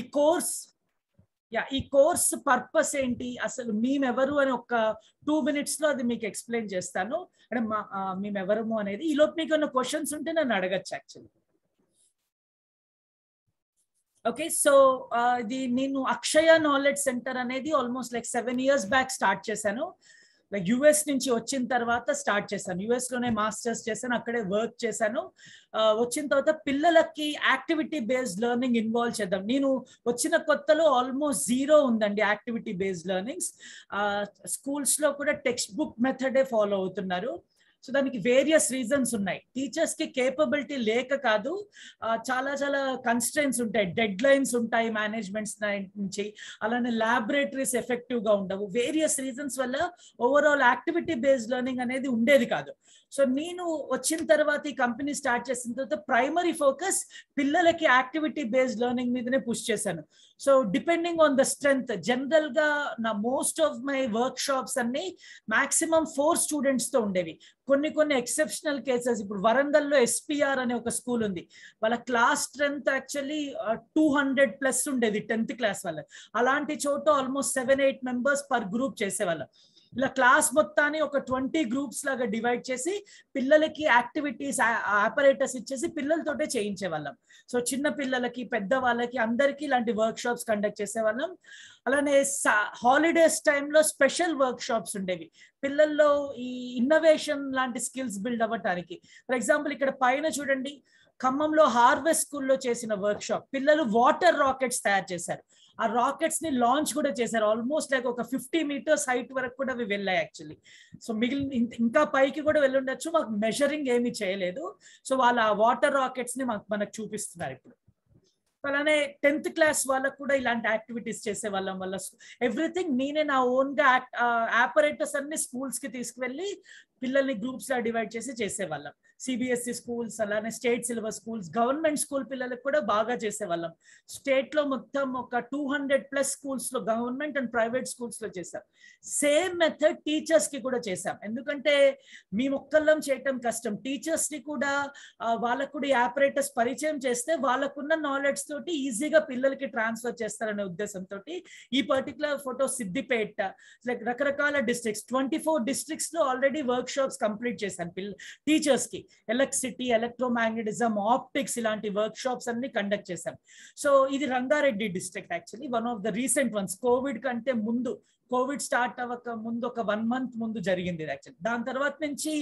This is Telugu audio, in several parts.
ఈ కోర్స్ యా ఈ కోర్స్ పర్పస్ ఏంటి అసలు మేమెవరు అని ఒక టూ మినిట్స్ లో అది మీకు ఎక్స్ప్లెయిన్ చేస్తాను అంటే మా మేమెవరము అనేది ఈ లోపు మీకు ఉన్న క్వశ్చన్స్ ఉంటే నన్ను అడగచ్చు యాక్చువల్లీ ఓకే సో ఇది నేను అక్షయ నాలెడ్జ్ సెంటర్ అనేది almost like seven years back start చేశాను లైక్ యుఎస్ నుంచి వచ్చిన తర్వాత స్టార్ట్ చేశాను యుఎస్ లోనే మాస్టర్స్ చేశాను అక్కడే వర్క్ చేశాను వచ్చిన తర్వాత పిల్లలకి యాక్టివిటీ బేస్డ్ లెర్నింగ్ ఇన్వాల్వ్ చేద్దాం నేను వచ్చిన కొత్తలో ఆల్మోస్ట్ జీరో ఉందండి యాక్టివిటీ బేస్డ్ లెర్నింగ్స్ స్కూల్స్ లో కూడా టెక్స్ట్ బుక్ మెథడే ఫాలో అవుతున్నారు సో దానికి వేరియస్ రీజన్స్ ఉన్నాయి టీచర్స్ కి కేపబిలిటీ లేక కాదు చాలా చాలా కన్స్టెంట్స్ ఉంటాయి డెడ్ లైన్స్ ఉంటాయి మేనేజ్మెంట్స్ నుంచి అలానే ల్యాబొరేటరీస్ ఎఫెక్టివ్ గా ఉండవు వేరియస్ రీజన్స్ వల్ల ఓవరాల్ యాక్టివిటీ బేస్డ్ లెర్నింగ్ అనేది ఉండేది కాదు సో నేను వచ్చిన తర్వాత ఈ కంపెనీ స్టార్ట్ చేసిన తర్వాత ప్రైమరీ ఫోకస్ పిల్లలకి యాక్టివిటీ బేస్డ్ లెర్నింగ్ మీదనే పుష్ చేశాను so depending on the strength general గా నా most of my workshops అన్ని మాక్సిమం ఫోర్ స్టూడెంట్స్ తో ఉండేవి కొన్ని కొన్ని ఎక్సెప్షనల్ కేసెస్ ఇప్పుడు వరంగల్లో ఎస్పీఆర్ అనే ఒక స్కూల్ ఉంది వాళ్ళ class strength actually two hundred plus ఉండేది టెన్త్ క్లాస్ వాళ్ళ అలాంటి చోట almost seven eight members per group చేసేవాళ్ళం ఇలా క్లాస్ మొత్తాన్ని ఒక ట్వంటీ గ్రూప్స్ లాగా డివైడ్ చేసి పిల్లలకి యాక్టివిటీస్ ఆపరేటర్స్ ఇచ్చేసి పిల్లలతోటే చేయించే వాళ్ళం సో చిన్న పిల్లలకి పెద్ద వాళ్ళకి అందరికీ ఇలాంటి వర్క్ షాప్స్ కండక్ట్ చేసేవాళ్ళం అలానే హాలిడేస్ టైంలో స్పెషల్ వర్క్ షాప్స్ ఉండేవి పిల్లల్లో ఈ ఇన్నోవేషన్ లాంటి స్కిల్స్ బిల్డ్ అవ్వటానికి ఫర్ ఎగ్జాంపుల్ ఇక్కడ పైన చూడండి ఖమ్మంలో హార్వెస్ట్ స్కూల్లో చేసిన వర్క్ షాప్ పిల్లలు వాటర్ రాకెట్స్ తయారు చేశారు ఆ రాకెట్స్ ని లాంచ్ కూడా చేశారు ఆల్మోస్ట్ లైక్ ఒక ఫిఫ్టీ మీటర్స్ హైట్ వరకు కూడా అవి వెళ్ళాయి యాక్చువల్లీ సో మిగిలిన ఇంకా పైకి కూడా వెళ్ళుండొచ్చు మాకు మెజరింగ్ ఏమీ చేయలేదు సో వాళ్ళ ఆ వాటర్ రాకెట్స్ ని మాకు మనకు చూపిస్తున్నారు ఇప్పుడు అలానే టెన్త్ క్లాస్ వాళ్ళకు కూడా ఇలాంటి యాక్టివిటీస్ చేసే వాళ్ళం వల్ల ఎవ్రీథింగ్ నేనే నా ఓన్ గా ఆపరేటర్స్ అన్ని స్కూల్స్ కి తీసుకువెళ్ళి పిల్లల్ని గ్రూప్స్ లా డివైడ్ చేసి చేసేవాళ్ళం సిబిఎస్ఈ స్కూల్స్ e అలానే state syllabus schools government school పిల్లలకు కూడా బాగా చేసేవాళ్ళం స్టేట్ లో మొత్తం ఒక టూ హండ్రెడ్ ప్లస్ లో గవర్నమెంట్ అండ్ ప్రైవేట్ స్కూల్స్ లో చేసాం సేమ్ మెథడ్ టీచర్స్ కి కూడా చేసాం ఎందుకంటే మీ ఒక్కళ్ళం చేయటం కష్టం టీచర్స్ ని కూడా వాళ్ళకు కూడా యాపరేటర్స్ పరిచయం చేస్తే వాళ్ళకున్న నాలెడ్జ్ తోటి ఈజీగా పిల్లలకి ట్రాన్స్ఫర్ చేస్తారనే ఉద్దేశంతో ఈ పర్టికులర్ ఫోటో సిద్దిపేట లైక్ రకరకాల డిస్ట్రిక్ట్స్ ట్వంటీ ఫోర్ డిస్ట్రిక్ట్స్ లో ఆల్రెడీ వర్క్ షాప్స్ కంప్లీట్ చేశాను పిల్ల టీచర్స్ కి ఎలక్ట్రిసిటీ ఎలక్ట్రోమాగ్నెటిజం ఆప్టిక్స్ ఇలాంటి వర్క్ షాప్స్ అన్ని కండక్ట్ చేశాం సో ఇది Rangareddy district actually one of the recent ones Covid కంటే ముందు కోవిడ్ స్టార్ట్ అవ్వక ముందు ఒక వన్ మంత్ ముందు జరిగింది యాక్చువల్లీ దాని తర్వాత నుంచి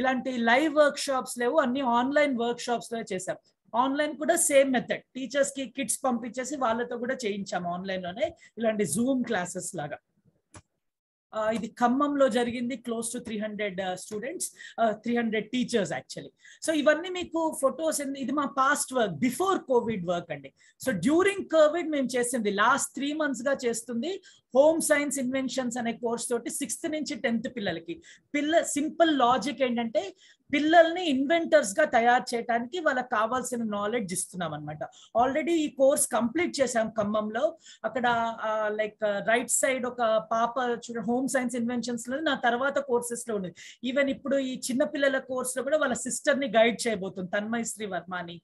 ఇలాంటి లైవ్ వర్క్ షాప్స్ లేవు అన్ని ఆన్లైన్ వర్క్ షాప్స్ లో చేసాం ఆన్లైన్ కూడా సేమ్ మెథడ్ టీచర్స్ కి కిట్స్ పంపించేసి వాళ్ళతో కూడా చేయించాము ఆన్లైన్ లోనే ఇలాంటి జూమ్ క్లాసెస్ లాగా ఇది ఖమ్మంలో జరిగింది close to three hundred students three hundred teachers actually so ఇవన్నీ మీకు ఫొటోస్ ఇది మా past work before Covid work అండి సో డ్యూరింగ్ కోవిడ్ మేము చేసింది లాస్ట్ త్రీ మంత్స్ గా చేస్తుంది హోమ్ సైన్స్ ఇన్వెన్షన్స్ అనే కోర్స్ తోటి సిక్స్త్ నుంచి టెన్త్ పిల్లలకి పిల్ల సింపుల్ లాజిక్ ఏంటంటే పిల్లల్ని ఇన్వెంటర్స్ గా తయారు చేయడానికి వాళ్ళకి కావాల్సిన నాలెడ్జ్ ఇస్తున్నాం అనమాట ఆల్రెడీ ఈ కోర్స్ కంప్లీట్ చేసాం ఖమ్మంలో అక్కడ లైక్ రైట్ సైడ్ ఒక పాప హోమ్ సైన్స్ ఇన్వెన్షన్స్ లో నా తర్వాత కోర్సెస్ లో ఉంది ఈవెన్ ఇప్పుడు ఈ చిన్న పిల్లల కోర్స్ లో కూడా వాళ్ళ సిస్టర్ ని గైడ్ చేయబోతుంది తన్మయశ్రీ వర్మ అని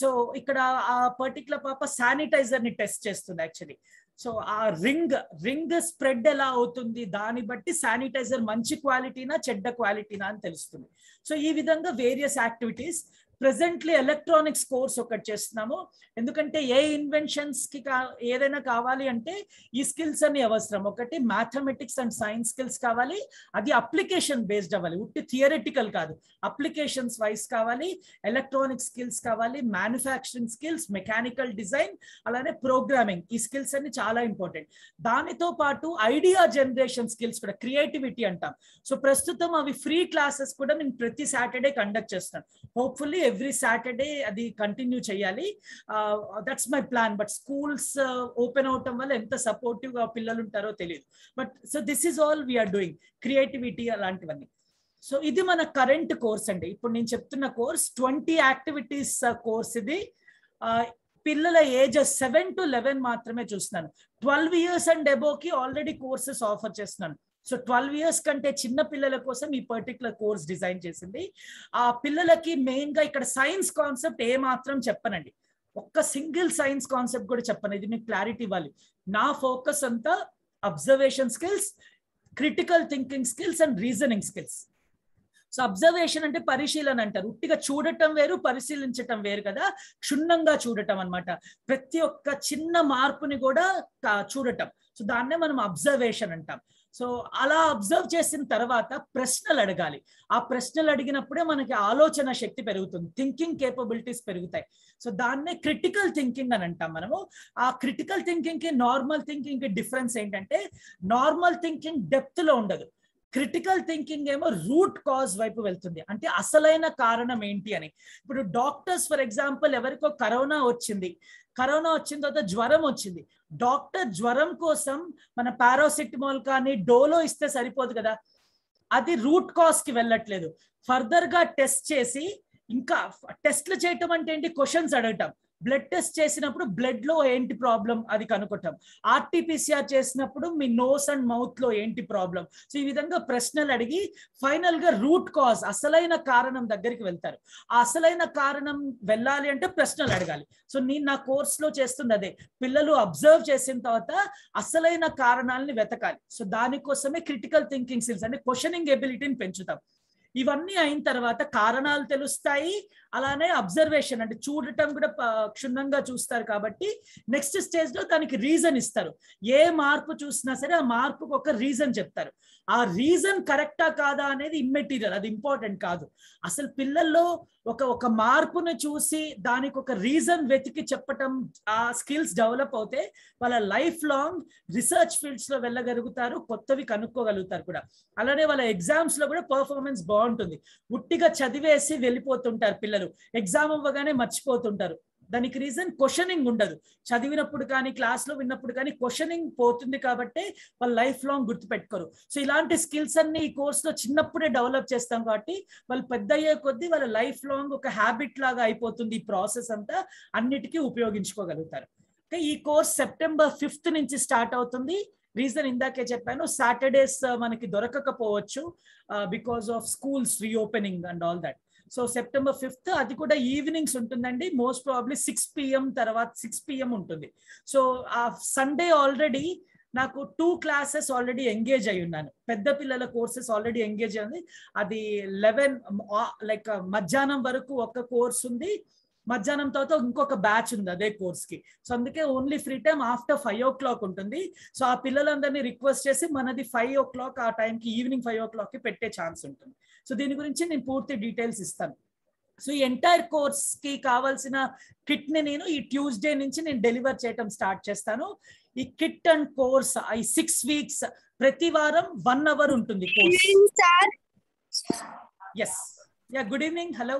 సో ఇక్కడ ఆ పర్టికులర్ పాప శానిటైజర్ ని టెస్ట్ చేస్తుంది యాక్చువల్లీ సో ఆ రింగ్ రింగ్ స్ప్రెడ్ ఎలా అవుతుంది దాన్ని బట్టి శానిటైజర్ మంచి క్వాలిటీనా చెడ్డ క్వాలిటీనా అని తెలుస్తుంది సో ఈ విధంగా various activities presently electronics course ఒకటి చేస్తున్నాము ఎందుకంటే ఏ ఇన్వెన్షన్స్కి కా ఏదైనా కావాలి అంటే ఈ స్కిల్స్ అన్ని అవసరం ఒకటి మ్యాథమెటిక్స్ అండ్ సైన్స్ స్కిల్స్ కావాలి అది అప్లికేషన్ బేస్డ్ అవ్వాలి ఉట్టి థియరటికల్ కాదు అప్లికేషన్స్ వైస్ కావాలి ఎలక్ట్రానిక్ స్కిల్స్ కావాలి మ్యానుఫ్యాక్చరింగ్ స్కిల్స్ మెకానికల్ డిజైన్ అలానే ప్రోగ్రామింగ్ ఈ స్కిల్స్ అన్ని చాలా ఇంపార్టెంట్ దానితో పాటు ఐడియా జనరేషన్ స్కిల్స్ కూడా క్రియేటివిటీ అంటాం సో ప్రస్తుతం అవి ఫ్రీ క్లాసెస్ కూడా నేను ప్రతి సాటర్డే కండక్ట్ చేస్తాను హోప్ఫుల్లీ ఎవ్రీ సాటర్డే అది కంటిన్యూ చేయాలి that's my plan but schools open అవటం వల్ల ఎంత సపోర్టివ్ గా పిల్లలు ఉంటారో తెలియదు but so this is all we are doing creativity అలాంటివన్నీ సో ఇది మన కరెంట్ కోర్స్ అండి ఇప్పుడు నేను చెప్తున్న కోర్స్ ట్వంటీ యాక్టివిటీస్ కోర్స్ ఇది పిల్లల ఏజ్ సెవెన్ టు లెవెన్ మాత్రమే చూస్తున్నాను ట్వెల్వ్ ఇయర్స్ అండ్ కి ఆల్రెడీ కోర్సెస్ ఆఫర్ చేస్తున్నాను సో ట్వెల్వ్ ఇయర్స్ కంటే చిన్న పిల్లల కోసం ఈ పర్టికులర్ కోర్స్ డిజైన్ చేసింది ఆ పిల్లలకి మెయిన్ గా ఇక్కడ సైన్స్ కాన్సెప్ట్ ఏ మాత్రం చెప్పనండి ఒక్క సింగిల్ సైన్స్ కాన్సెప్ట్ కూడా చెప్పను ఇది మీకు క్లారిటీ ఇవ్వాలి నా ఫోకస్ అంతా observation skills critical thinking skills and reasoning skills so observation అంటే పరిశీలన అంటారు ఉట్టిగా చూడటం వేరు పరిశీలించటం వేరు కదా క్షుణ్ణంగా చూడటం అనమాట ప్రతి ఒక్క చిన్న మార్పుని కూడా చూడటం సో దాన్నే మనం అబ్జర్వేషన్ అంటాం సో అలా అబ్జర్వ్ చేసిన తర్వాత ప్రశ్నలు అడగాలి ఆ ప్రశ్నలు అడిగినప్పుడే మనకి ఆలోచన శక్తి పెరుగుతుంది థింకింగ్ కేపబిలిటీస్ పెరుగుతాయి సో దాన్నే క్రిటికల్ థింకింగ్ అని అంటాం మనము ఆ క్రిటికల్ థింకింగ్ కి నార్మల్ థింకింగ్ కి డిఫరెన్స్ ఏంటంటే నార్మల్ థింకింగ్ డెప్త్ లో ఉండదు క్రిటికల్ థింకింగ్ ఏమో రూట్ కాజ్ వైపు వెళ్తుంది అంటే అసలైన కారణం ఏంటి అని ఇప్పుడు డాక్టర్స్ ఫర్ ఎగ్జాంపుల్ ఎవరికో కరోనా వచ్చింది కరోనా వచ్చిన తర్వాత జ్వరం వచ్చింది డాక్టర్ జ్వరం కోసం మన పారాసిటమాల్ కానీ డోలో ఇస్తే సరిపోదు కదా అది రూట్ కాజ్ కి వెళ్ళట్లేదు ఫర్దర్ గా టెస్ట్ చేసి ఇంకా టెస్ట్లు చేయటం అంటే ఏంటి క్వశ్చన్స్ అడగటం బ్లడ్ టెస్ట్ చేసినప్పుడు బ్లడ్ లో ఏంటి ప్రాబ్లం అది కనుకుంటాం ఆర్టీపీసీఆర్ చేసినప్పుడు మీ నోస్ అండ్ మౌత్ లో ఏంటి ప్రాబ్లం సో ఈ విధంగా ప్రశ్నలు అడిగి ఫైనల్ గా రూట్ కాజ్ అసలైన కారణం దగ్గరికి వెళ్తారు ఆ అసలైన కారణం వెళ్ళాలి అంటే ప్రశ్నలు అడగాలి సో నేను నా కోర్స్ లో చేస్తుంది అదే పిల్లలు అబ్జర్వ్ చేసిన తర్వాత అసలైన కారణాలని వెతకాలి సో దానికోసమే క్రిటికల్ థింకింగ్ స్కిల్స్ అంటే క్వశ్చనింగ్ ఎబిలిటీని పెంచుతాం ఇవన్నీ అయిన తర్వాత కారణాలు తెలుస్తాయి అలానే అబ్జర్వేషన్ అంటే చూడటం కూడా క్షుణ్ణంగా చూస్తారు కాబట్టి నెక్స్ట్ స్టేజ్ లో దానికి రీజన్ ఇస్తారు ఏ మార్పు చూసినా సరే ఆ మార్పుకు ఒక రీజన్ చెప్తారు ఆ రీజన్ కరెక్టా కాదా అనేది ఇమ్మెటీరియల్ అది ఇంపార్టెంట్ కాదు అసలు పిల్లల్లో ఒక ఒక మార్పును చూసి దానికి ఒక రీజన్ వెతికి చెప్పటం ఆ స్కిల్స్ డెవలప్ అవుతే వాళ్ళ లైఫ్ లాంగ్ రీసెర్చ్ ఫీల్డ్స్ లో వెళ్ళగలుగుతారు కొత్తవి కనుక్కోగలుగుతారు కూడా అలానే వాళ్ళ ఎగ్జామ్స్ లో కూడా పర్ఫార్మెన్స్ బాగుంటుంది ఉట్టిగా చదివేసి వెళ్ళిపోతుంటారు పిల్లలు ఉంటారు ఎగ్జామ్ అవ్వగానే మర్చిపోతుంటారు దానికి రీజన్ క్వశ్చనింగ్ ఉండదు చదివినప్పుడు కానీ క్లాస్లో విన్నప్పుడు కానీ క్వశ్చనింగ్ పోతుంది కాబట్టి వాళ్ళు లైఫ్ లాంగ్ గుర్తుపెట్టుకోరు సో ఇలాంటి స్కిల్స్ అన్ని ఈ కోర్స్లో చిన్నప్పుడే డెవలప్ చేస్తాం కాబట్టి వాళ్ళు పెద్ద అయ్యే కొద్దీ వాళ్ళ లైఫ్ లాంగ్ ఒక హ్యాబిట్ లాగా అయిపోతుంది ఈ ప్రాసెస్ అంతా అన్నిటికీ ఉపయోగించుకోగలుగుతారు ఈ కోర్స్ సెప్టెంబర్ ఫిఫ్త్ నుంచి స్టార్ట్ అవుతుంది రీజన్ ఇందాకే చెప్పాను సాటర్డేస్ మనకి దొరకకపోవచ్చు because of schools reopening and all that so September fifth అది కూడా ఈవినింగ్స్ ఉంటుందండి మోస్ట్ ప్రాబ్లీ సిక్స్ పిఎం తర్వాత సిక్స్ పిఎం ఉంటుంది సో ఆ సండే ఆల్రెడీ నాకు టూ క్లాసెస్ ఆల్రెడీ ఎంగేజ్ అయి ఉన్నాను పెద్ద పిల్లల కోర్సెస్ ఆల్రెడీ ఎంగేజ్ అయింది అది లెవెన్ లైక్ మధ్యాహ్నం వరకు ఒక కోర్స్ ఉంది మధ్యాహ్నం తర్వాత ఇంకొక బ్యాచ్ ఉంది అదే కోర్స్ కి సో అందుకే only free time after five o'clock ఉంటుంది సో ఆ పిల్లలందరినీ రిక్వెస్ట్ చేసి మనది ఫైవ్ ఓ క్లాక్ ఆ టైంకి ఈవినింగ్ ఫైవ్ ఓ క్లాక్ కి పెట్టే ఛాన్స్ ఉంటుంది సో దీని గురించి నేను పూర్తి డీటెయిల్స్ ఇస్తాను సో ఈ ఎంటైర్ కి కావాల్సిన కిట్ ని నేను ఈ ట్యూస్డే నుంచి నేను డెలివర్ చేయటం స్టార్ట్ చేస్తాను ఈ కిట్ అండ్ కోర్స్ ఈ సిక్స్ వీక్స్ ప్రతి వారం వన్ అవర్ ఉంటుంది course yeah good evening hello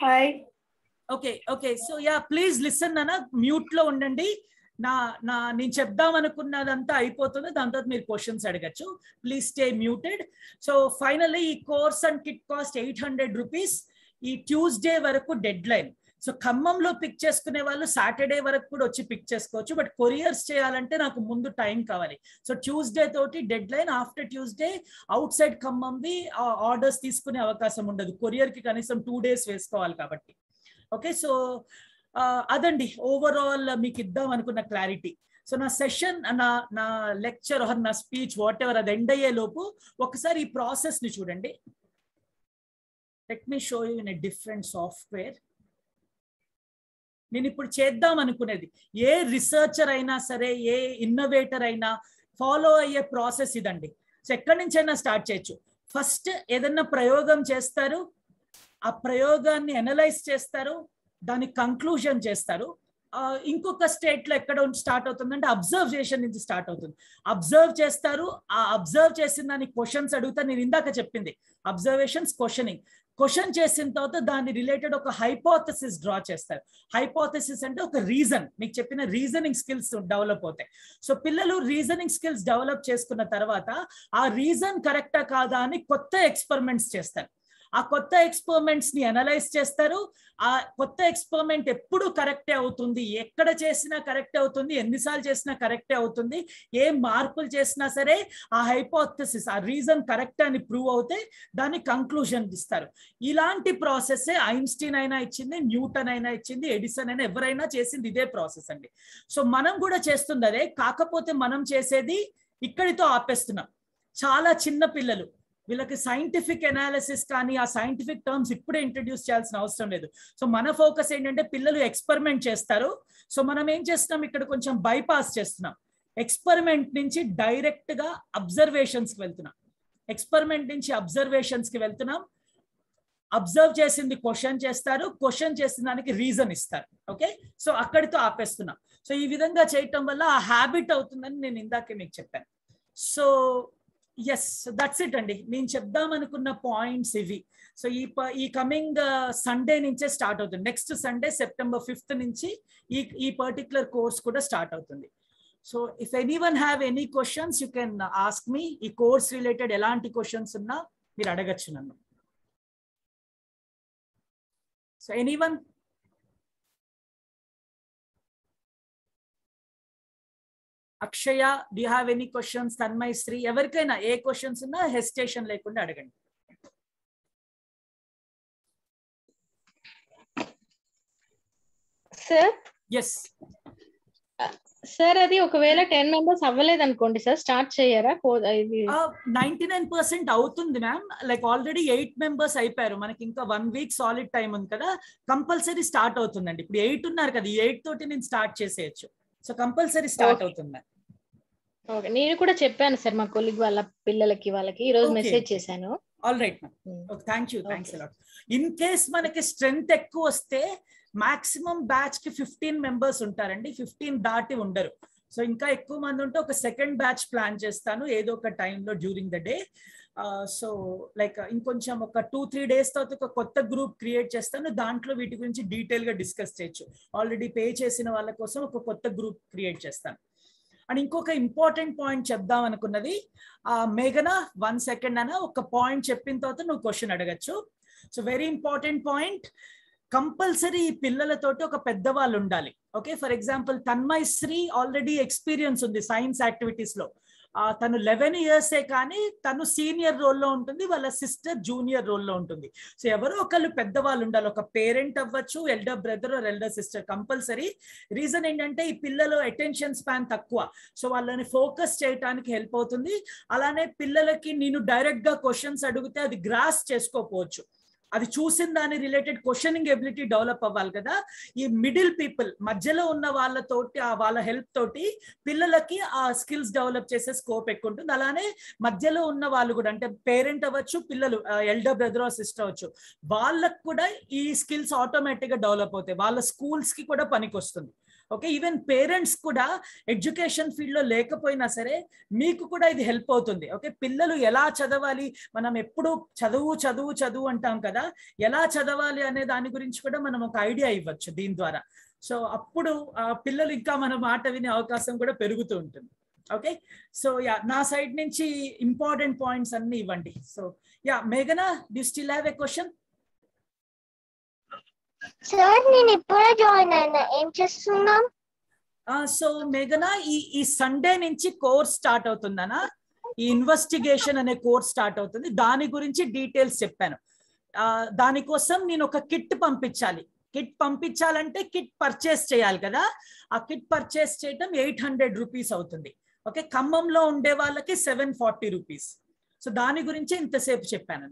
hi okay okay so yeah please listen అన్న మ్యూట్ లో ఉండండి నా నా నేను చెప్దాం అనుకున్నదంతా అయిపోతుంది దాని తర్వాత మీరు క్వశ్చన్స్ అడగచ్చు please stay muted so finally ఈ course and kit cost eight hundred rupees ఈ ట్యూస్డే వరకు డెడ్ లైన్ సో ఖమ్మంలో పిక్ చేసుకునే వాళ్ళు సాటర్డే వరకు కూడా వచ్చి పిక్ చేసుకోవచ్చు బట్ కొరియర్స్ చేయాలంటే నాకు ముందు టైం కావాలి సో ట్యూస్డే తోటి deadline after Tuesday outside ఖమ్మంవి ఆర్డర్స్ తీసుకునే అవకాశం ఉండదు కొరియర్కి కనీసం టూ డేస్ వేసుకోవాలి కాబట్టి ఓకే సో అదండి ఓవరాల్ మీకు ఇద్దాం అనుకున్న క్లారిటీ సో నా సెషన్ నా నా లెక్చర్ ఆర్ నా స్పీచ్ వాట్ ఎవర్ అది ఎండ్ అయ్యే లోపు ఒకసారి ఈ ప్రాసెస్ని చూడండి let me show you in a different software నేను ఇప్పుడు చేద్దాం అనుకునేది ఏ రీసెర్చర్ అయినా సరే ఏ ఇన్నోవేటర్ అయినా ఫాలో అయ్యే ప్రాసెస్ ఇదండి సో ఎక్కడి నుంచైనా స్టార్ట్ చేయొచ్చు ఫస్ట్ ఏదన్నా ప్రయోగం చేస్తారు ఆ ప్రయోగాన్ని అనలైజ్ చేస్తారు దాని కంక్లూజన్ చేస్తారు ఇంకొక స్టేట్ లో ఎక్కడ స్టార్ట్ అవుతుందంటే అబ్జర్వ్ నుంచి స్టార్ట్ అవుతుంది అబ్జర్వ్ చేస్తారు ఆ అబ్జర్వ్ చేసిన దానికి క్వశ్చన్స్ అడుగుతా నేను ఇందాక చెప్పింది అబ్జర్వేషన్స్ క్వశ్చనింగ్ క్వశ్చన్ చేసిన తర్వాత దాన్ని రిలేటెడ్ ఒక హైపోథసిస్ డ్రా చేస్తారు హైపోథసిస్ అంటే ఒక రీజన్ మీకు చెప్పిన రీజనింగ్ స్కిల్స్ డెవలప్ అవుతాయి సో పిల్లలు రీజనింగ్ స్కిల్స్ డెవలప్ చేసుకున్న తర్వాత ఆ రీజన్ కరెక్టా కాదా అని కొత్త ఎక్స్పెరిమెంట్స్ చేస్తారు ఆ కొత్త ఎక్స్పెరిమెంట్స్ ని అనలైజ్ చేస్తారు ఆ కొత్త ఎక్స్పెరిమెంట్ ఎప్పుడు కరెక్టే అవుతుంది ఎక్కడ చేసినా కరెక్ట్ అవుతుంది ఎన్నిసార్లు చేసినా కరెక్టే అవుతుంది ఏ మార్పులు చేసినా సరే ఆ హైపోథసిస్ ఆ రీజన్ కరెక్ట్ అని ప్రూవ్ అవుతే దాన్ని కంక్లూజన్ ఇస్తారు ఇలాంటి ప్రాసెస్ ఐన్స్టీన్ అయినా ఇచ్చింది న్యూటన్ అయినా ఇచ్చింది ఎడిసన్ అయినా ఎవరైనా చేసింది ఇదే ప్రాసెస్ అండి సో మనం కూడా చేస్తుంది అదే కాకపోతే మనం చేసేది ఇక్కడితో ఆపేస్తున్నాం చాలా చిన్న పిల్లలు వీళ్ళకి సైంటిఫిక్ ఎనాలిసిస్ కానీ ఆ సైంటిఫిక్ టర్మ్స్ ఇప్పుడే ఇంట్రడ్యూస్ చేయాల్సిన అవసరం లేదు సో మన ఫోకస్ ఏంటంటే పిల్లలు ఎక్స్పెరిమెంట్ చేస్తారు సో మనం ఏం చేస్తున్నాం ఇక్కడ కొంచెం బైపాస్ చేస్తున్నాం ఎక్స్పెరిమెంట్ నుంచి డైరెక్ట్ గా అబ్జర్వేషన్స్ కి వెళ్తున్నాం ఎక్స్పెరిమెంట్ నుంచి అబ్జర్వేషన్స్ కి వెళ్తున్నాం అబ్జర్వ్ చేసింది క్వశ్చన్ చేస్తారు క్వశ్చన్ చేసిన దానికి రీజన్ ఇస్తారు ఓకే సో అక్కడితో ఆపేస్తున్నాం సో ఈ విధంగా చేయటం వల్ల ఆ హ్యాబిట్ అవుతుందని నేను ఇందాకే మీకు చెప్పాను సో ఎస్ దట్స్ ఇట్ అండి నేను చెప్దాం అనుకున్న పాయింట్స్ ఇవి సో ఈ ఈ కమింగ్ సండే uh, నుంచే స్టార్ట్ అవుతుంది నెక్స్ట్ సండే సెప్టెంబర్ ఫిఫ్త్ నుంచి ఈ ఈ పర్టికులర్ కోర్స్ కూడా స్టార్ట్ అవుతుంది so if anyone have any questions you can ask me ఈ కోర్స్ రిలేటెడ్ ఎలాంటి క్వశ్చన్స్ ఉన్నా మీరు అడగచ్చు నన్ను so anyone Akshaya D have any questions Tanmay Sri ఎవరికైనా ఏ క్వశ్చన్స్ ఉన్నా హెసిటేషన్ లేకుండా అడగండి సార్ సార్ uh, అది ఒకవేళ టెన్ మెంబర్స్ అవ్వలేదు అనుకోండి సార్ స్టార్ట్ చేయరా నైన్టీ నైన్ పర్సెంట్ అవుతుంది ma'am like already eight members అయిపోయారు మనకి ఇంకా వన్ వీక్ సాలిడ్ టైం ఉంది కదా కంపల్సరీ స్టార్ట్ అవుతుందండి ఇప్పుడు ఎయిట్ ఉన్నారు కదా ఎయిట్ తోటి నేను స్టార్ట్ చేసేయచ్చు సో కంపల్సరీ స్టార్ట్ అవుతుంది నేను కూడా చెప్పాను సార్ మా కొలిగ్ వాళ్ళ పిల్లలకి వాళ్ళకి ఈ రోజు మెసేజ్ చేశాను all right thank you thanks a lot in case మనకి స్ట్రెంగ్త్ ఎక్కువ వస్తే మాక్సిమం బ్యాచ్ కి ఫిఫ్టీన్ మెంబర్స్ ఉంటారండి ఫిఫ్టీన్ దాటి ఉండరు సో ఇంకా ఎక్కువ మంది ఉంటే ఒక సెకండ్ బ్యాచ్ ప్లాన్ చేస్తాను ఏదో ఒక టైంలో during the day so like ఇంకొంచెం ఒక టూ త్రీ డేస్ తర్వాత ఒక కొత్త గ్రూప్ క్రియేట్ చేస్తాను దాంట్లో వీటి గురించి డీటెయిల్ గా డిస్కస్ చేయొచ్చు ఆల్రెడీ పే చేసిన వాళ్ళ కోసం ఒక కొత్త గ్రూప్ క్రియేట్ చేస్తాను అండ్ ఇంకొక ఇంపార్టెంట్ పాయింట్ చెప్దాం అనుకున్నది ఆ మేఘన వన్ సెకండ్ అన్న ఒక పాయింట్ చెప్పిన తర్వాత నువ్వు క్వశ్చన్ అడగచ్చు so very important point compulsory ఈ పిల్లలతోటి ఒక పెద్దవాళ్ళు ఉండాలి okay for example Tanmay Sri already experience ఉంది సైన్స్ యాక్టివిటీస్ లో తను లెవెన్ ఇయర్సే కానీ తను సీనియర్ రోల్లో ఉంటుంది వాళ్ళ సిస్టర్ జూనియర్ రోల్లో ఉంటుంది సో ఎవరో ఒకళ్ళు పెద్దవాళ్ళు ఉండాలి ఒక పేరెంట్ అవ్వచ్చు elder brother or elder sister compulsory reason ఏంటంటే ఈ పిల్లలు అటెన్షన్ స్పాన్ తక్కువ సో వాళ్ళని ఫోకస్ చేయడానికి హెల్ప్ అవుతుంది అలానే పిల్లలకి నేను డైరెక్ట్గా క్వశ్చన్స్ అడిగితే అది గ్రాస్ చేసుకోపోవచ్చు అది చూసిన దాని రిలేటెడ్ క్వశ్చనింగ్ ఎబిలిటీ డెవలప్ అవ్వాలి కదా ఈ మిడిల్ పీపుల్ మధ్యలో ఉన్న వాళ్ళతోటి ఆ వాళ్ళ హెల్ప్ తోటి పిల్లలకి ఆ స్కిల్స్ డెవలప్ చేసే స్కోప్ ఎక్కువ ఉంటుంది అలానే మధ్యలో ఉన్న వాళ్ళు కూడా అంటే పేరెంట్ అవ్వచ్చు పిల్లలు ఎల్డర్ బ్రదర్ సిస్టర్ అవ్వచ్చు వాళ్ళకు కూడా ఈ స్కిల్స్ ఆటోమేటిక్గా డెవలప్ అవుతాయి వాళ్ళ స్కూల్స్కి కూడా పనికి వస్తుంది ఓకే ఈవెన్ పేరెంట్స్ కూడా ఎడ్యుకేషన్ ఫీల్డ్లో లేకపోయినా సరే మీకు కూడా ఇది హెల్ప్ అవుతుంది ఓకే పిల్లలు ఎలా చదవాలి మనం ఎప్పుడు చదువు చదువు చదువు అంటాం కదా ఎలా చదవాలి అనే దాని గురించి కూడా మనం ఒక ఐడియా ఇవ్వచ్చు దీని ద్వారా సో అప్పుడు పిల్లలు ఇంకా మన మాట వినే అవకాశం కూడా పెరుగుతూ ఉంటుంది ఓకే సో యా నా సైడ్ నుంచి ఇంపార్టెంట్ పాయింట్స్ అన్ని ఇవ్వండి సో యా మేఘనా do still have a question sir నేను ఇప్పుడే జాయిన్ అయినా ఏం చేస్తున్నాం సో మేఘనా ఈ ఈ సండే నుంచి కోర్స్ స్టార్ట్ అవుతుందనా ఈ ఇన్వెస్టిగేషన్ అనే కోర్స్ స్టార్ట్ అవుతుంది దాని గురించి డీటెయిల్స్ చెప్పాను దానికోసం నేను ఒక కిట్ పంపించాలి కిట్ పంపించాలంటే కిట్ పర్చేస్ చేయాలి కదా ఆ కిట్ పర్చేస్ చేయడం ఎయిట్ హండ్రెడ్ రూపీస్ అవుతుంది ఓకే ఖమ్మంలో ఉండే వాళ్ళకి సెవెన్ ఫార్టీ రూపీస్ సో దాని గురించి ఇంతసేపు చెప్పాను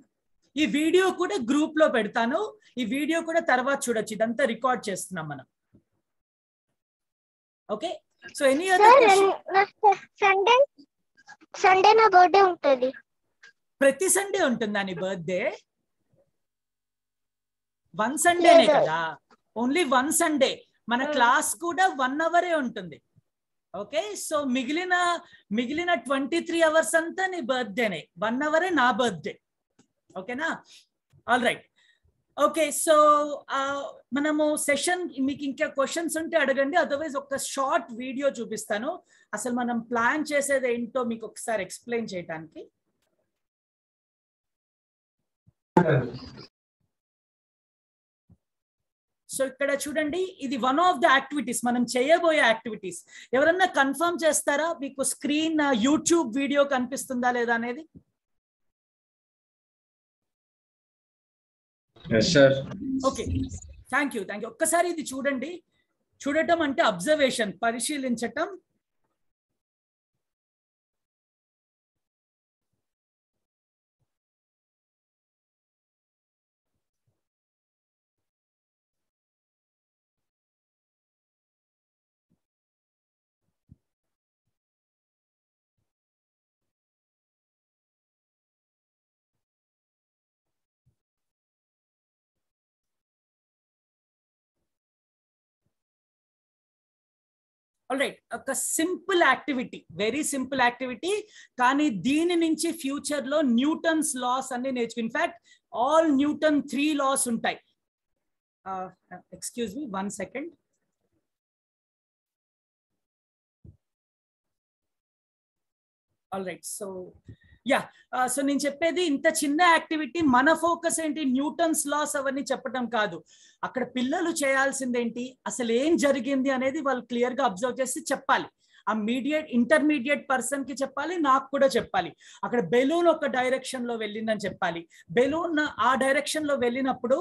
ఈ వీడియో కూడా గ్రూప్ లో పెడతాను ఈ వీడియో కూడా తర్వాత చూడొచ్చు ఇదంతా రికార్డ్ చేస్తున్నాం మనం okay so any other Sunday Sunday నా బర్త్డే ఉంటుంది ప్రతి సండే ఉంటుందా నీ బర్త్డే వన్ సండేనే కదా ఓన్లీ వన్ సండే మన క్లాస్ hmm. కూడా వన్ అవరే ఉంటుంది ఓకే సో మిగిలిన మిగిలిన ట్వంటీ త్రీ అవర్స్ అంతా నీ బర్త్డేనే వన్ అవరే నా బర్త్డే ఓకేనా ఆల్ రైట్ ఓకే సో మనము సెషన్ మీకు ఇంకా క్వశ్చన్స్ ఉంటే అడగండి అదర్వైజ్ ఒక షార్ట్ వీడియో చూపిస్తాను అసలు మనం ప్లాన్ చేసేది ఏంటో మీకు ఒకసారి ఎక్స్ప్లెయిన్ చేయడానికి సో ఇక్కడ చూడండి ఇది వన్ ఆఫ్ ద యాక్టివిటీస్ మనం చేయబోయే యాక్టివిటీస్ ఎవరన్నా కన్ఫర్మ్ చేస్తారా మీకు స్క్రీన్ యూట్యూబ్ వీడియో కనిపిస్తుందా లేదా అనేది okay thank you thank you ఒక్కసారి ఇది చూడండి చూడటం అంటే అబ్జర్వేషన్ పరిశీలించటం రైట్ ఒక simple activity very simple activity కానీ దీని నుంచి ఫ్యూచర్లో న్యూటన్స్ లాస్ అన్ని నేర్చుకుని in fact all Newton three laws ఉంటాయి excuse me one second all right so yeah so నేను చెప్పేది ఇంత చిన్న యాక్టివిటీ మన ఫోకస్ ఏంటి న్యూటన్స్ లాస్ అవన్నీ చెప్పడం కాదు అక్కడ పిల్లలు చేయాల్సిందేంటి అసలు ఏం జరిగింది అనేది వాళ్ళు క్లియర్ గా అబ్జర్వ్ చేసి చెప్పాలి ఆ మీడియట్ ఇంటర్మీడియట్ పర్సన్ కి చెప్పాలి నాకు కూడా చెప్పాలి అక్కడ బెలూన్ ఒక డైరెక్షన్ లో వెళ్ళిందని చెప్పాలి బెలూన్ ఆ డైరెక్షన్ లో వెళ్ళినప్పుడు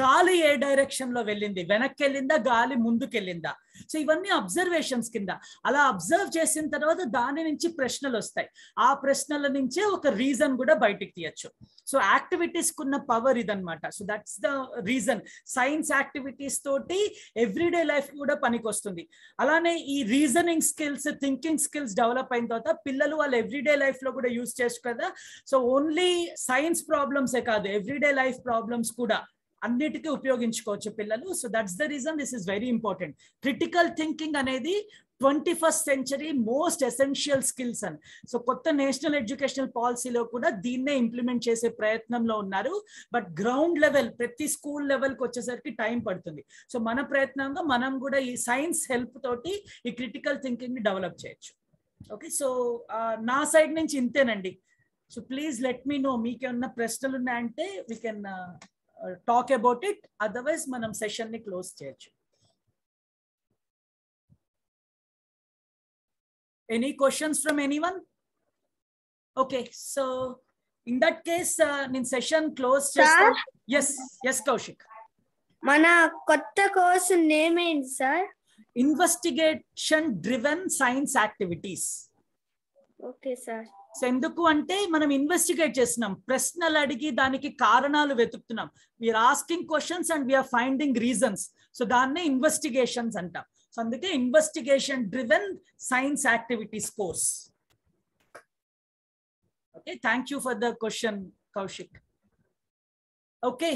గాలి ఏ డైరెక్షన్ లో వెళ్ళింది వెనక్కి వెళ్ళిందా గాలి ముందుకెళ్ళిందా సో ఇవన్నీ అబ్జర్వేషన్స్ కింద అలా అబ్జర్వ్ చేసిన తర్వాత దాని నుంచి ప్రశ్నలు వస్తాయి ఆ ప్రశ్నల నుంచే ఒక రీజన్ కూడా బయటికి తీయచ్చు సో యాక్టివిటీస్ కున్న పవర్ ఇదనమాట so that's the reason science activities తోటి ఎవ్రీడే లైఫ్ కూడా పనికొస్తుంది అలానే ఈ reasoning skills thinking skills develop అయిన తర్వాత పిల్లలు వాళ్ళు ఎవ్రీడే లైఫ్ లో కూడా యూజ్ చేసు కదా సో ఓన్లీ సైన్స్ ప్రాబ్లమ్సే కాదు ఎవ్రీడే లైఫ్ ప్రాబ్లమ్స్ కూడా అన్నిటికీ ఉపయోగించుకోవచ్చు పిల్లలు so that's the reason this is very important critical thinking అనేది twenty first century most essential skills అని సో కొత్త నేషనల్ ఎడ్యుకేషనల్ పాలసీలో కూడా దీన్నే ఇంప్లిమెంట్ చేసే ప్రయత్నంలో ఉన్నారు బట్ గ్రౌండ్ లెవెల్ ప్రతి స్కూల్ లెవెల్కి వచ్చేసరికి టైం పడుతుంది సో మన ప్రయత్నంగా మనం కూడా ఈ సైన్స్ హెల్ప్ తోటి ఈ క్రిటికల్ థింకింగ్ని డెవలప్ చేయొచ్చు ఓకే సో నా సైడ్ నుంచి ఇంతేనండి so please let me know మీకేమన్నా ప్రశ్నలు ఉన్నాయంటే we can talk about it otherwise మనం సెషన్ని క్లోజ్ చేయొచ్చు any questions from anyone okay so in that case నేను సెషన్ క్లోజ్ చేస్తాను ఎస్ ఎస్ కౌశిక్ మన కొత్త కోర్సు నేమ్ ఏంటి sir investigation driven science activities okay sir so ఎందుకు అంటే మనం ఇన్వెస్టిగేట్ చేస్తున్నాం ప్రశ్నలు అడిగి దానికి కారణాలు వెతుకుతున్నాం we are asking questions and we are finding reasons so దాన్నే ఇన్వెస్టిగేషన్స్ అంటాం సో అందుకే investigation driven science activities course okay thank you for the question Kaushik okay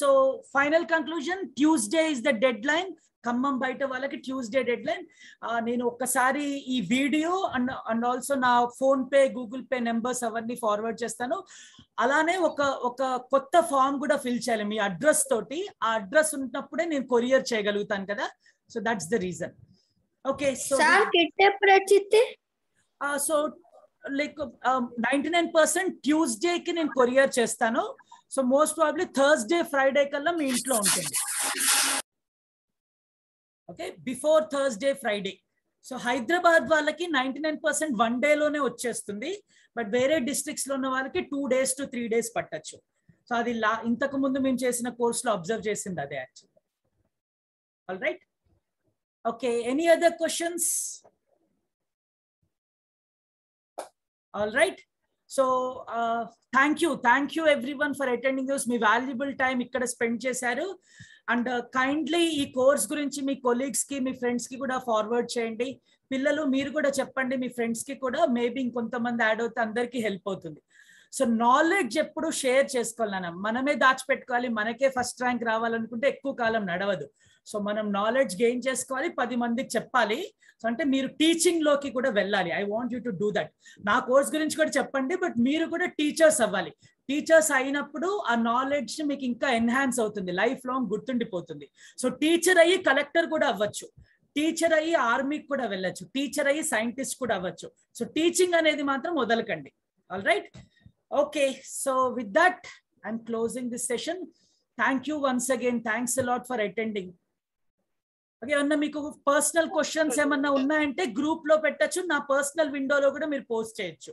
so final conclusion Tuesday is the deadline Khammam బయట వాళ్ళకి ట్యూస్డే డెడ్ లైన్ నేను ఒక్కసారి ఈ వీడియో అండ్ అండ్ ఆల్సో నా PhonePe Google Pay numbers అవన్నీ ఫార్వర్డ్ చేస్తాను అలానే ఒక ఒక కొత్త ఫామ్ కూడా ఫిల్ చేయాలి మీ అడ్రస్ తోటి ఆ అడ్రస్ ఉన్నప్పుడే నేను కొరియర్ చేయగలుగుతాను కదా so that's the reason okay so so like ninety nine percent ట్యూస్డేకి నేను కొరియర్ చేస్తాను so most probably Thursday Friday కల్లా మీ ఇంట్లో ఉంటుంది okay before Thursday Friday so Hyderabad వాళ్ళకి నైన్టీ నైన్ పర్సెంట్ వన్ డేలోనే వచ్చేస్తుంది బట్ వేరే లో ఉన్న వాళ్ళకి two days to three days పట్టచ్చు సో అది లా ఇంతకు ముందు మేము చేసిన కోర్సులో అబ్జర్వ్ చేసింది అదే actual right okay any other questions all right so thank you thank you every one for attending us మీ వాల్యుబుల్ టైం ఇక్కడ స్పెండ్ చేశారు అండ్ కైండ్లీ ఈ కోర్స్ గురించి మీ కొలీగ్స్ కి మీ ఫ్రెండ్స్ కి కూడా ఫార్వర్డ్ చేయండి పిల్లలు మీరు కూడా చెప్పండి మీ ఫ్రెండ్స్ కి కూడా మేబీ ఇంకొంతమంది యాడ్ అవుతే అందరికి హెల్ప్ అవుతుంది సో నాలెడ్జ్ ఎప్పుడు షేర్ చేసుకోవాలి మనం మనమే దాచిపెట్టుకోవాలి మనకే ఫస్ట్ ర్యాంక్ రావాలనుకుంటే ఎక్కువ కాలం నడవదు సో మనం నాలెడ్జ్ గెయిన్ చేసుకోవాలి పది మందికి చెప్పాలి సో అంటే మీరు టీచింగ్ లోకి కూడా వెళ్ళాలి I want you to do that నా కోర్స్ గురించి కూడా చెప్పండి బట్ మీరు కూడా టీచర్స్ అవ్వాలి టీచర్స్ అయినప్పుడు ఆ నాలెడ్జ్ మీకు ఇంకా ఎన్హాన్స్ అవుతుంది లైఫ్ లాంగ్ గుర్తుండిపోతుంది సో టీచర్ అయ్యి కలెక్టర్ కూడా అవ్వచ్చు టీచర్ అయ్యి ఆర్మీకి కూడా వెళ్ళచ్చు టీచర్ అయ్యి సైంటిస్ట్ కూడా అవ్వచ్చు సో టీచింగ్ అనేది మాత్రం వదలకండి all right okay so with that I'm closing this session thank you once again thanks a lot for attending okay ఏమన్నా మీకు పర్సనల్ క్వశ్చన్స్ ఏమన్నా ఉన్నాయంటే గ్రూప్ లో పెట్టచ్చు నా పర్సనల్ విండోలో కూడా మీరు పోస్ట్ చేయొచ్చు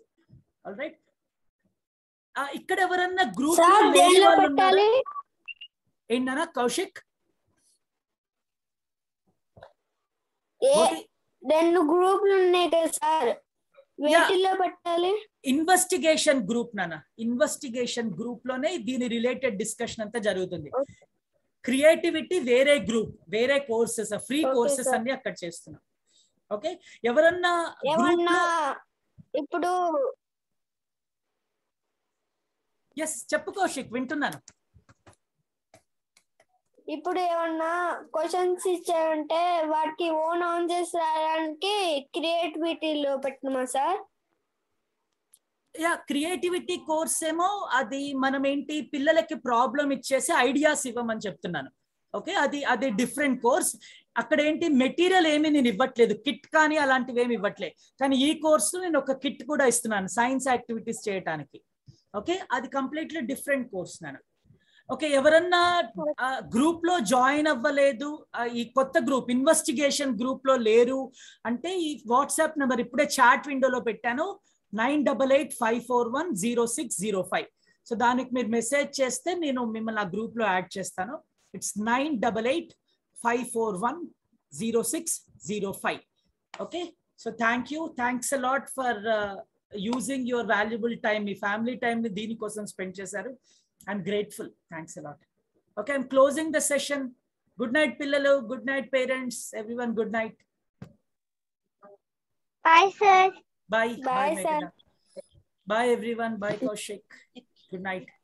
ఆల్ రైట్ ఇక్కడ ఎవరన్నా గ్రూప్ ఏంటన్నా కౌశిక్ రెండు గ్రూపులు ఉన్నాయి కదా సార్ ఇన్వెస్టిగేషన్ గ్రూప్ నాన్న ఇన్వెస్టిగేషన్ గ్రూప్ లోనే దీని రిలేటెడ్ డిస్కషన్ అంతా జరుగుతుంది క్రియేటివిటీ వేరే గ్రూప్ వేరే కోర్సెస్ ఫ్రీ కోర్సెస్ అన్ని అక్కడ చేస్తున్నాం ఓకే ఎవరన్నా ఇప్పుడు ఎస్ చెప్పు కౌశిక్ వింటున్నాను ఇప్పుడు ఏమన్నా క్వశ్చన్స్ ఇచ్చారంటే వాటికి ఓన్ ఆన్ చేసి రాయడానికి క్రియేటివిటీలో పెట్టినమా సార్ యా క్రియేటివిటీ కోర్స్ ఏమో అది మనం ఏంటి పిల్లలకి ప్రాబ్లం ఇచ్చేసి ఐడియాస్ ఇవ్వమని చెప్తున్నాను ఓకే అది అది డిఫరెంట్ కోర్స్ అక్కడ ఏంటి మెటీరియల్ ఏమి నేను ఇవ్వట్లేదు కిట్ కానీ అలాంటివి ఏమి ఇవ్వట్లేదు కానీ ఈ కోర్స్ నేను ఒక కిట్ కూడా ఇస్తున్నాను సైన్స్ యాక్టివిటీస్ చేయడానికి ఓకే అది కంప్లీట్లీ డిఫరెంట్ కోర్స్ నేను ఓకే ఎవరన్నా గ్రూప్ లో జాయిన్ అవ్వలేదు ఈ కొత్త గ్రూప్ ఇన్వెస్టిగేషన్ గ్రూప్ లో లేరు అంటే ఈ వాట్సాప్ నెంబర్ ఇప్పుడే చాట్ విండోలో పెట్టాను nine double eight five four one zero six zero five so దానికి మీరు మెసేజ్ చేస్తే నేను మిమ్మల్ని ఆ గ్రూప్ లో యాడ్ చేస్తాను it's nine double eight five four one zero six zero five okay so thank you thanks a lot for using your valuable time మీ ఫ్యామిలీ ని దీనికోసం స్పెండ్ చేశారు I'm grateful thanks a lot okay I'm closing the session good night పిల్లలు good night parents every one good night Bye, sir. Bye. Bye, Bye, Bye everyone. Bye, Kaushik. Good night.